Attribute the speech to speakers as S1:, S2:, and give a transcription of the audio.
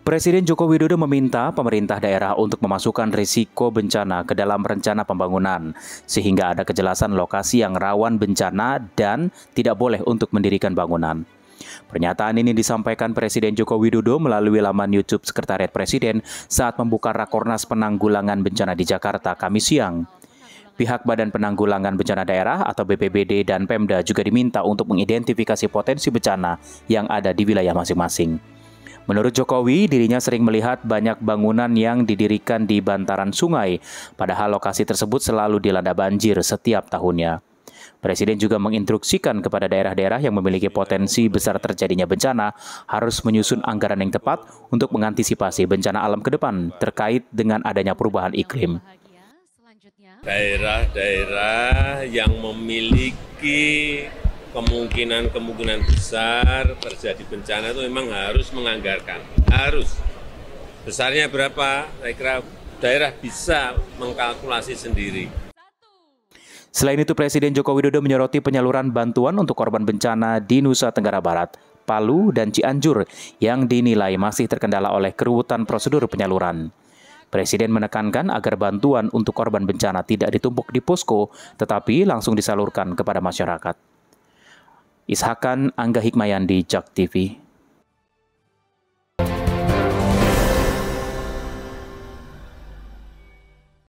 S1: Presiden Joko Widodo meminta pemerintah daerah untuk memasukkan risiko bencana ke dalam rencana pembangunan, sehingga ada kejelasan lokasi yang rawan bencana dan tidak boleh untuk mendirikan bangunan. Pernyataan ini disampaikan Presiden Joko Widodo melalui laman YouTube Sekretariat Presiden saat membuka Rakornas Penanggulangan Bencana di Jakarta Kamis siang. Pihak Badan Penanggulangan Bencana Daerah atau BPBD dan Pemda juga diminta untuk mengidentifikasi potensi bencana yang ada di wilayah masing-masing. Menurut Jokowi, dirinya sering melihat banyak bangunan yang didirikan di bantaran sungai, padahal lokasi tersebut selalu dilanda banjir setiap tahunnya. Presiden juga menginstruksikan kepada daerah-daerah yang memiliki potensi besar terjadinya bencana harus menyusun anggaran yang tepat untuk mengantisipasi bencana alam ke depan terkait dengan adanya perubahan iklim.
S2: Daerah-daerah yang memiliki kemungkinan-kemungkinan besar terjadi bencana itu memang harus menganggarkan. Harus. Besarnya berapa? Saya kira daerah bisa mengkalkulasi sendiri.
S1: Selain itu, Presiden Joko Widodo menyoroti penyaluran bantuan untuk korban bencana di Nusa Tenggara Barat, Palu, dan Cianjur yang dinilai masih terkendala oleh keruwetan prosedur penyaluran. Presiden menekankan agar bantuan untuk korban bencana tidak ditumpuk di posko, tetapi langsung disalurkan kepada masyarakat. Ishakan Angga Hikmayan di Jak TV.